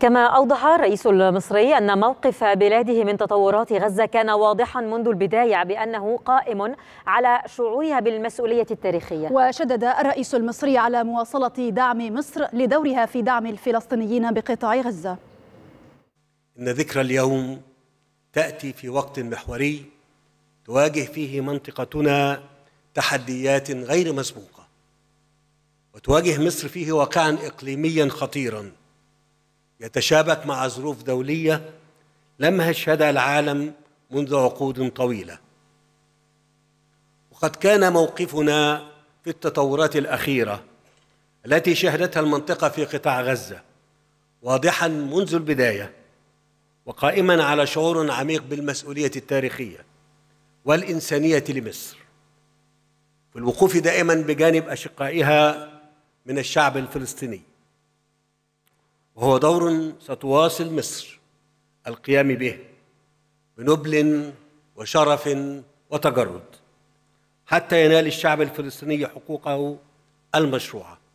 كما أوضح الرئيس المصري أن موقف بلاده من تطورات غزة كان واضحا منذ البداية بأنه قائم على شعورها بالمسؤولية التاريخية وشدد الرئيس المصري على مواصلة دعم مصر لدورها في دعم الفلسطينيين بقطاع غزة إن ذكرى اليوم تأتي في وقت محوري تواجه فيه منطقتنا تحديات غير مسبوقة وتواجه مصر فيه واقعا إقليميا خطيرا يتشابك مع ظروف دولية لم يشهدها العالم منذ عقود طويلة وقد كان موقفنا في التطورات الأخيرة التي شهدتها المنطقة في قطاع غزة واضحا منذ البداية وقائما على شعور عميق بالمسؤولية التاريخية والإنسانية لمصر في الوقوف دائما بجانب أشقائها من الشعب الفلسطيني وهو دور ستواصل مصر القيام به بنبل وشرف وتجرد حتى ينال الشعب الفلسطيني حقوقه المشروعه